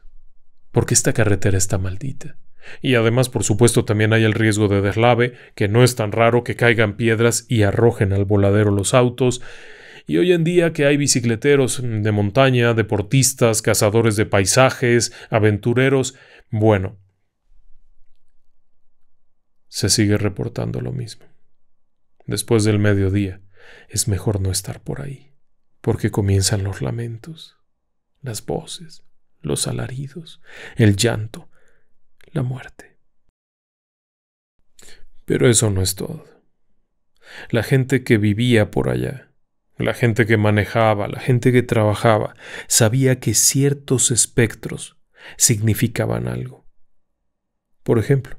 porque esta carretera está maldita. Y además, por supuesto, también hay el riesgo de deslave, que no es tan raro que caigan piedras y arrojen al voladero los autos. Y hoy en día que hay bicicleteros de montaña, deportistas, cazadores de paisajes, aventureros, bueno, se sigue reportando lo mismo. Después del mediodía, es mejor no estar por ahí, porque comienzan los lamentos, las voces, los alaridos, el llanto, la muerte. Pero eso no es todo. La gente que vivía por allá, la gente que manejaba, la gente que trabajaba, sabía que ciertos espectros significaban algo. Por ejemplo,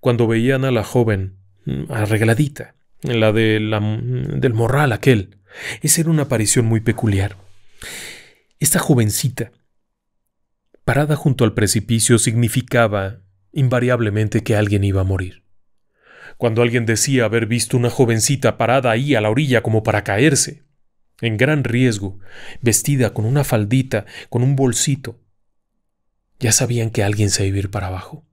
cuando veían a la joven mm, arregladita, la, de la del morral aquel, esa era una aparición muy peculiar. Esta jovencita, parada junto al precipicio, significaba invariablemente que alguien iba a morir. Cuando alguien decía haber visto una jovencita parada ahí a la orilla como para caerse, en gran riesgo, vestida con una faldita, con un bolsito, ya sabían que alguien se iba a ir para abajo.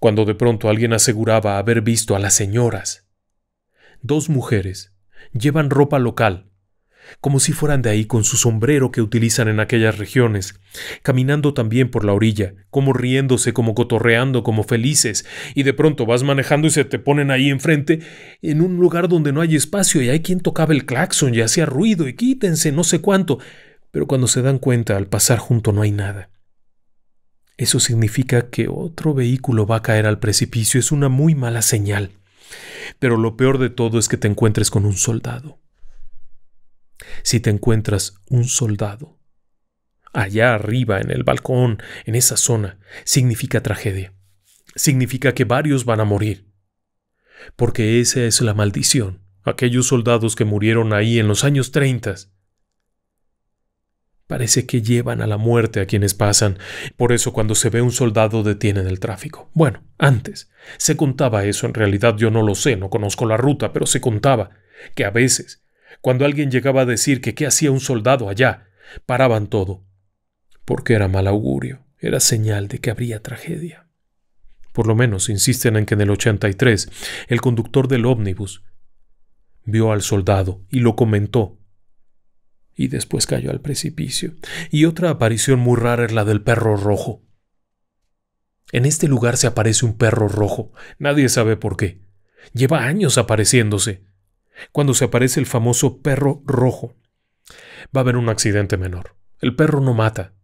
Cuando de pronto alguien aseguraba haber visto a las señoras, dos mujeres, llevan ropa local, como si fueran de ahí con su sombrero que utilizan en aquellas regiones, caminando también por la orilla, como riéndose, como cotorreando, como felices, y de pronto vas manejando y se te ponen ahí enfrente, en un lugar donde no hay espacio y hay quien tocaba el claxon y hacía ruido y quítense, no sé cuánto, pero cuando se dan cuenta al pasar junto no hay nada. Eso significa que otro vehículo va a caer al precipicio, es una muy mala señal. Pero lo peor de todo es que te encuentres con un soldado si te encuentras un soldado, allá arriba en el balcón, en esa zona, significa tragedia. Significa que varios van a morir. Porque esa es la maldición. Aquellos soldados que murieron ahí en los años 30 Parece que llevan a la muerte a quienes pasan. Por eso cuando se ve un soldado detienen el tráfico. Bueno, antes. Se contaba eso, en realidad yo no lo sé, no conozco la ruta, pero se contaba que a veces cuando alguien llegaba a decir que qué hacía un soldado allá, paraban todo. Porque era mal augurio, era señal de que habría tragedia. Por lo menos insisten en que en el 83 el conductor del ómnibus vio al soldado y lo comentó. Y después cayó al precipicio. Y otra aparición muy rara es la del perro rojo. En este lugar se aparece un perro rojo. Nadie sabe por qué. Lleva años apareciéndose cuando se aparece el famoso perro rojo. Va a haber un accidente menor. El perro no mata.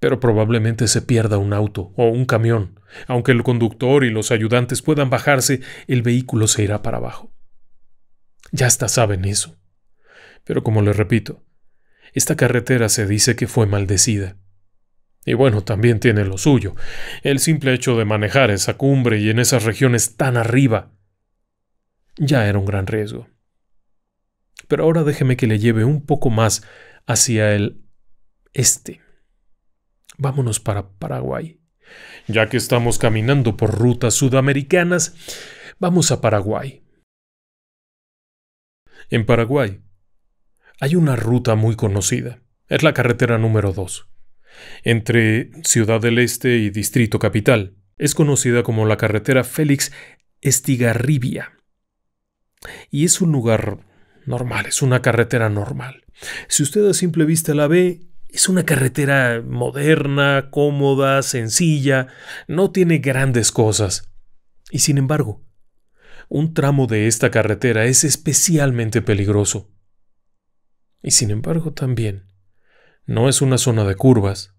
Pero probablemente se pierda un auto o un camión. Aunque el conductor y los ayudantes puedan bajarse, el vehículo se irá para abajo. Ya hasta saben eso. Pero como les repito, esta carretera se dice que fue maldecida. Y bueno, también tiene lo suyo. El simple hecho de manejar esa cumbre y en esas regiones tan arriba ya era un gran riesgo. Pero ahora déjeme que le lleve un poco más hacia el este. Vámonos para Paraguay. Ya que estamos caminando por rutas sudamericanas, vamos a Paraguay. En Paraguay hay una ruta muy conocida. Es la carretera número 2. Entre Ciudad del Este y Distrito Capital. Es conocida como la carretera Félix Estigarribia. Y es un lugar normal, es una carretera normal. Si usted a simple vista la ve, es una carretera moderna, cómoda, sencilla, no tiene grandes cosas. Y sin embargo, un tramo de esta carretera es especialmente peligroso. Y sin embargo también, no es una zona de curvas,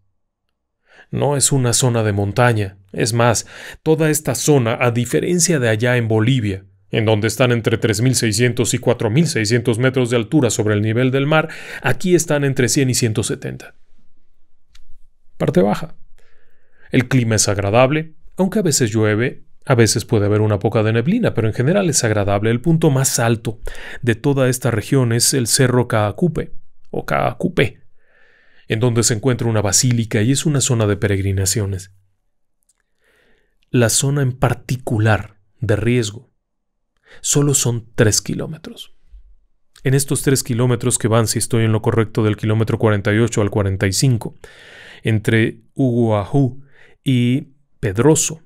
no es una zona de montaña, es más, toda esta zona, a diferencia de allá en Bolivia, en donde están entre 3.600 y 4.600 metros de altura sobre el nivel del mar, aquí están entre 100 y 170. Parte baja. El clima es agradable, aunque a veces llueve, a veces puede haber una poca de neblina, pero en general es agradable. El punto más alto de toda esta región es el Cerro Caacupe, o Caacupé, en donde se encuentra una basílica y es una zona de peregrinaciones. La zona en particular de riesgo Solo son 3 kilómetros. En estos 3 kilómetros que van, si estoy en lo correcto, del kilómetro 48 al 45, entre Uguajú y Pedroso,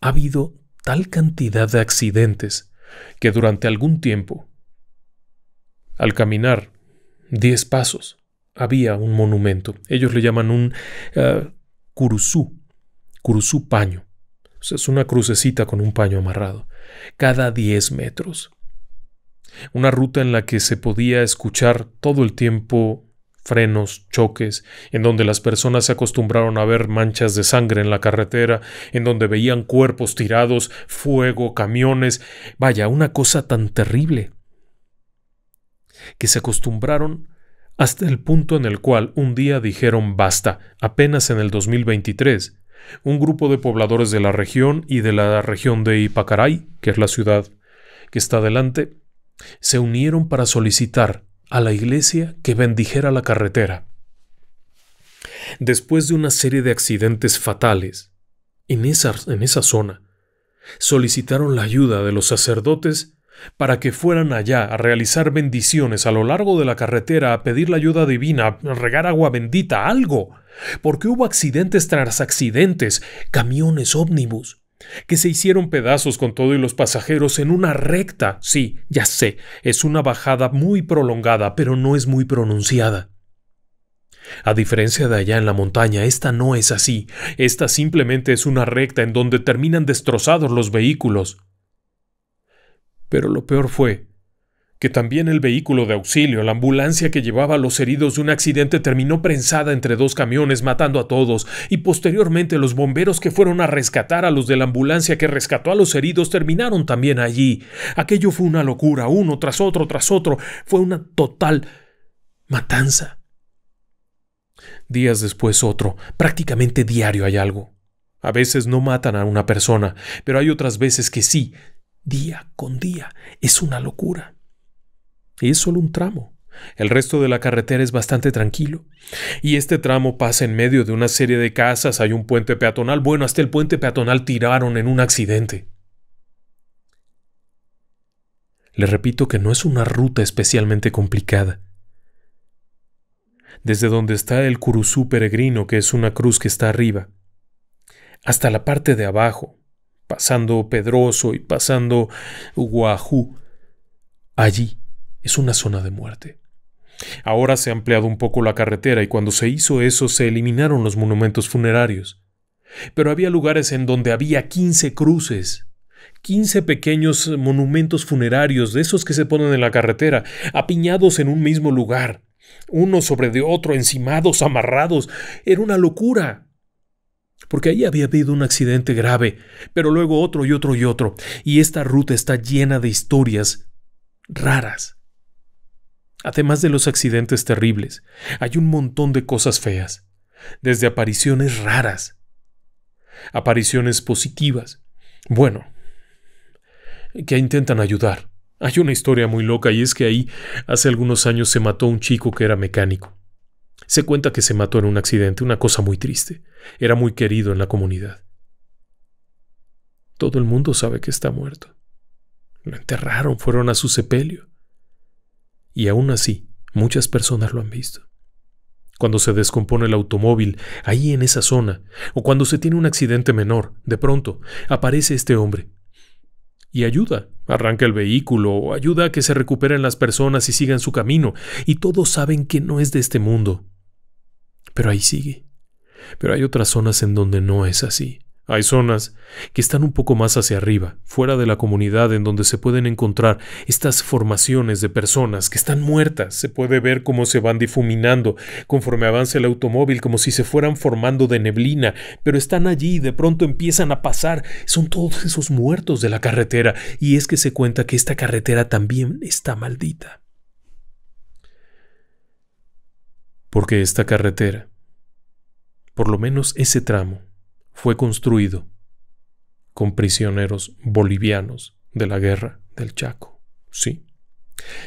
ha habido tal cantidad de accidentes que durante algún tiempo, al caminar 10 pasos, había un monumento. Ellos le llaman un eh, curuzú, curuzú paño. Pues, es una crucecita con un paño amarrado, cada 10 metros. Una ruta en la que se podía escuchar todo el tiempo frenos, choques, en donde las personas se acostumbraron a ver manchas de sangre en la carretera, en donde veían cuerpos tirados, fuego, camiones, vaya, una cosa tan terrible, que se acostumbraron hasta el punto en el cual un día dijeron basta, apenas en el 2023, un grupo de pobladores de la región y de la región de Ipacaray, que es la ciudad que está delante, se unieron para solicitar a la iglesia que bendijera la carretera. Después de una serie de accidentes fatales en esa, en esa zona, solicitaron la ayuda de los sacerdotes para que fueran allá a realizar bendiciones a lo largo de la carretera, a pedir la ayuda divina, a regar agua bendita, algo porque hubo accidentes tras accidentes, camiones ómnibus, que se hicieron pedazos con todo y los pasajeros en una recta. Sí, ya sé, es una bajada muy prolongada, pero no es muy pronunciada. A diferencia de allá en la montaña, esta no es así. Esta simplemente es una recta en donde terminan destrozados los vehículos. Pero lo peor fue que también el vehículo de auxilio, la ambulancia que llevaba a los heridos de un accidente terminó prensada entre dos camiones matando a todos y posteriormente los bomberos que fueron a rescatar a los de la ambulancia que rescató a los heridos terminaron también allí. Aquello fue una locura, uno tras otro tras otro, fue una total matanza. Días después otro, prácticamente diario hay algo. A veces no matan a una persona, pero hay otras veces que sí, día con día, es una locura. Es solo un tramo. El resto de la carretera es bastante tranquilo. Y este tramo pasa en medio de una serie de casas, hay un puente peatonal. Bueno, hasta el puente peatonal tiraron en un accidente. Le repito que no es una ruta especialmente complicada. Desde donde está el curuzú peregrino, que es una cruz que está arriba, hasta la parte de abajo, pasando Pedroso y pasando Guajú, allí es una zona de muerte. Ahora se ha ampliado un poco la carretera y cuando se hizo eso se eliminaron los monumentos funerarios. Pero había lugares en donde había 15 cruces, 15 pequeños monumentos funerarios de esos que se ponen en la carretera, apiñados en un mismo lugar, uno sobre de otro, encimados, amarrados. Era una locura. Porque ahí había habido un accidente grave, pero luego otro y otro y otro, y esta ruta está llena de historias raras Además de los accidentes terribles, hay un montón de cosas feas, desde apariciones raras, apariciones positivas, bueno, que intentan ayudar. Hay una historia muy loca y es que ahí hace algunos años se mató un chico que era mecánico. Se cuenta que se mató en un accidente, una cosa muy triste. Era muy querido en la comunidad. Todo el mundo sabe que está muerto. Lo enterraron, fueron a su sepelio y aún así muchas personas lo han visto. Cuando se descompone el automóvil, ahí en esa zona, o cuando se tiene un accidente menor, de pronto, aparece este hombre. Y ayuda, arranca el vehículo, o ayuda a que se recuperen las personas y sigan su camino, y todos saben que no es de este mundo. Pero ahí sigue. Pero hay otras zonas en donde no es así. Hay zonas que están un poco más hacia arriba, fuera de la comunidad en donde se pueden encontrar estas formaciones de personas que están muertas. Se puede ver cómo se van difuminando conforme avanza el automóvil, como si se fueran formando de neblina, pero están allí y de pronto empiezan a pasar. Son todos esos muertos de la carretera y es que se cuenta que esta carretera también está maldita. Porque esta carretera, por lo menos ese tramo, fue construido con prisioneros bolivianos de la guerra del Chaco. Sí.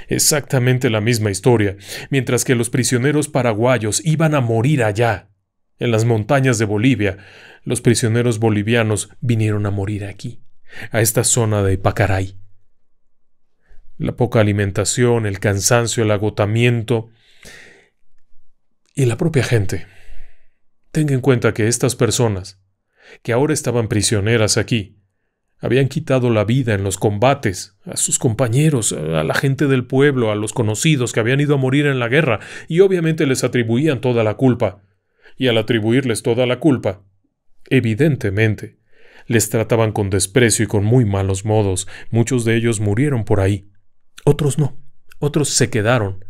Exactamente la misma historia, mientras que los prisioneros paraguayos iban a morir allá, en las montañas de Bolivia, los prisioneros bolivianos vinieron a morir aquí, a esta zona de Pacaray. La poca alimentación, el cansancio, el agotamiento y la propia gente. Tenga en cuenta que estas personas que ahora estaban prisioneras aquí. Habían quitado la vida en los combates, a sus compañeros, a la gente del pueblo, a los conocidos que habían ido a morir en la guerra, y obviamente les atribuían toda la culpa. Y al atribuirles toda la culpa, evidentemente, les trataban con desprecio y con muy malos modos. Muchos de ellos murieron por ahí. Otros no. Otros se quedaron.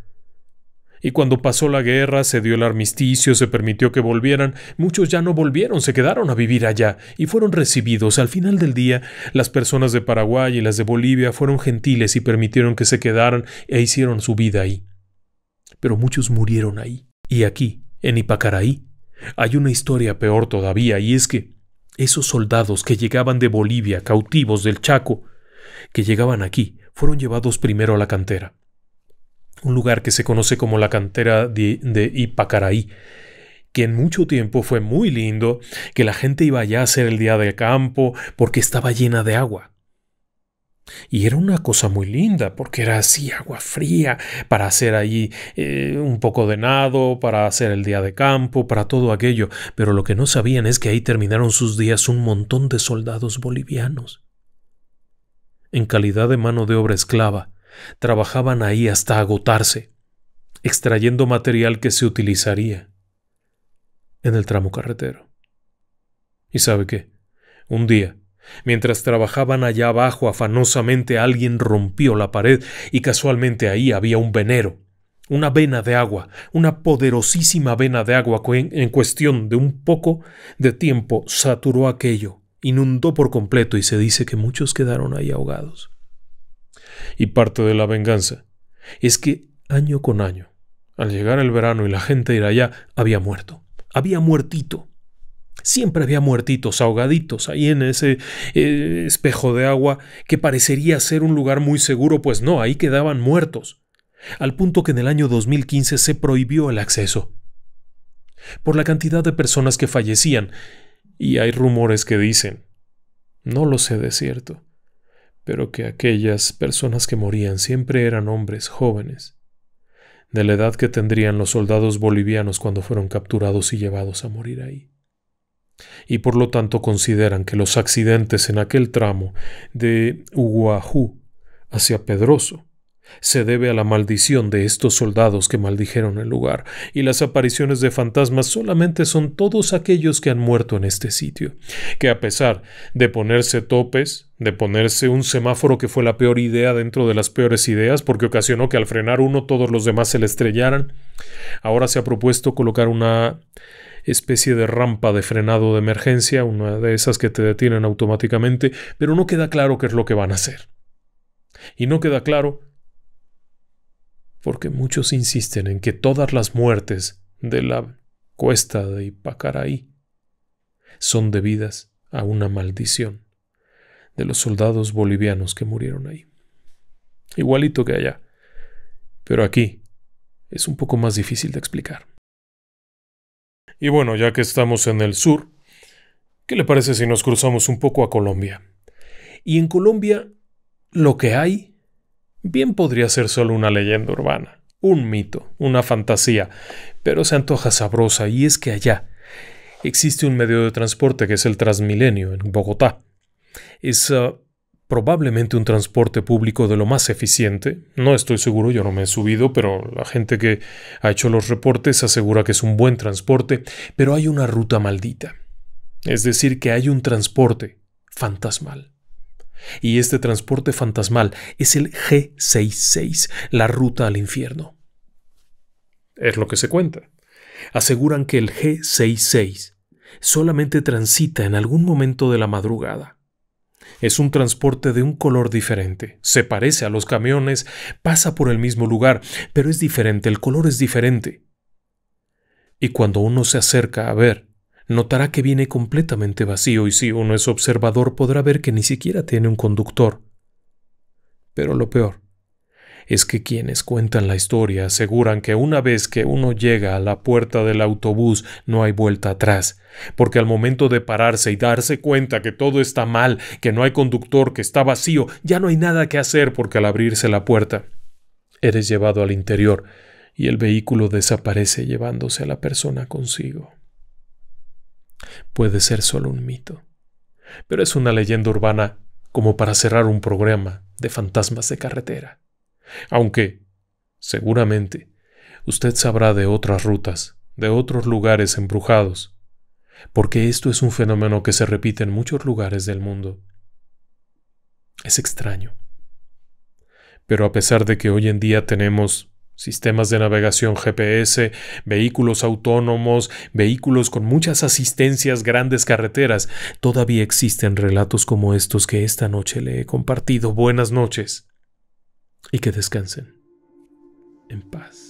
Y cuando pasó la guerra, se dio el armisticio, se permitió que volvieran, muchos ya no volvieron, se quedaron a vivir allá y fueron recibidos. Al final del día, las personas de Paraguay y las de Bolivia fueron gentiles y permitieron que se quedaran e hicieron su vida ahí. Pero muchos murieron ahí. Y aquí, en Ipacaraí, hay una historia peor todavía, y es que esos soldados que llegaban de Bolivia, cautivos del Chaco, que llegaban aquí, fueron llevados primero a la cantera un lugar que se conoce como la cantera de, Ipacaraí que en mucho tiempo fue muy lindo, que la gente iba allá a hacer el día de campo porque estaba llena de agua. Y era una cosa muy linda, porque era así agua fría, para hacer allí eh, un poco de nado, para hacer el día de campo, para todo aquello. Pero lo que no sabían es que ahí terminaron sus días un montón de soldados bolivianos, en calidad de mano de obra esclava, Trabajaban ahí hasta agotarse, extrayendo material que se utilizaría en el tramo carretero. ¿Y sabe qué? Un día, mientras trabajaban allá abajo afanosamente, alguien rompió la pared y casualmente ahí había un venero, una vena de agua, una poderosísima vena de agua en cuestión de un poco de tiempo saturó aquello, inundó por completo y se dice que muchos quedaron ahí ahogados y parte de la venganza es que año con año, al llegar el verano y la gente ir allá, había muerto, había muertito. Siempre había muertitos ahogaditos ahí en ese eh, espejo de agua que parecería ser un lugar muy seguro, pues no, ahí quedaban muertos, al punto que en el año 2015 se prohibió el acceso. Por la cantidad de personas que fallecían, y hay rumores que dicen, no lo sé de cierto, pero que aquellas personas que morían siempre eran hombres jóvenes, de la edad que tendrían los soldados bolivianos cuando fueron capturados y llevados a morir ahí. Y por lo tanto consideran que los accidentes en aquel tramo de Uguajú hacia Pedroso se debe a la maldición de estos soldados que maldijeron el lugar, y las apariciones de fantasmas solamente son todos aquellos que han muerto en este sitio, que a pesar de ponerse topes, de ponerse un semáforo que fue la peor idea dentro de las peores ideas, porque ocasionó que al frenar uno todos los demás se le estrellaran, ahora se ha propuesto colocar una especie de rampa de frenado de emergencia, una de esas que te detienen automáticamente, pero no queda claro qué es lo que van a hacer. Y no queda claro porque muchos insisten en que todas las muertes de la cuesta de Ipacaraí son debidas a una maldición de los soldados bolivianos que murieron ahí. Igualito que allá, pero aquí es un poco más difícil de explicar. Y bueno, ya que estamos en el sur, ¿qué le parece si nos cruzamos un poco a Colombia? Y en Colombia lo que hay Bien podría ser solo una leyenda urbana, un mito, una fantasía, pero se antoja sabrosa y es que allá existe un medio de transporte que es el Transmilenio en Bogotá. Es ah, probablemente un transporte público de lo más eficiente. No estoy seguro, yo no me he subido, pero la gente que ha hecho los reportes asegura que es un buen transporte, pero hay una ruta maldita. Es decir, que hay un transporte fantasmal y este transporte fantasmal es el G66, la ruta al infierno. Es lo que se cuenta. Aseguran que el G66 solamente transita en algún momento de la madrugada. Es un transporte de un color diferente, se parece a los camiones, pasa por el mismo lugar, pero es diferente, el color es diferente. Y cuando uno se acerca a ver, notará que viene completamente vacío y si uno es observador podrá ver que ni siquiera tiene un conductor. Pero lo peor es que quienes cuentan la historia aseguran que una vez que uno llega a la puerta del autobús no hay vuelta atrás, porque al momento de pararse y darse cuenta que todo está mal, que no hay conductor, que está vacío, ya no hay nada que hacer porque al abrirse la puerta eres llevado al interior y el vehículo desaparece llevándose a la persona consigo. Puede ser solo un mito, pero es una leyenda urbana como para cerrar un programa de fantasmas de carretera. Aunque, seguramente, usted sabrá de otras rutas, de otros lugares embrujados, porque esto es un fenómeno que se repite en muchos lugares del mundo. Es extraño. Pero a pesar de que hoy en día tenemos sistemas de navegación GPS, vehículos autónomos, vehículos con muchas asistencias, grandes carreteras. Todavía existen relatos como estos que esta noche le he compartido. Buenas noches. Y que descansen en paz.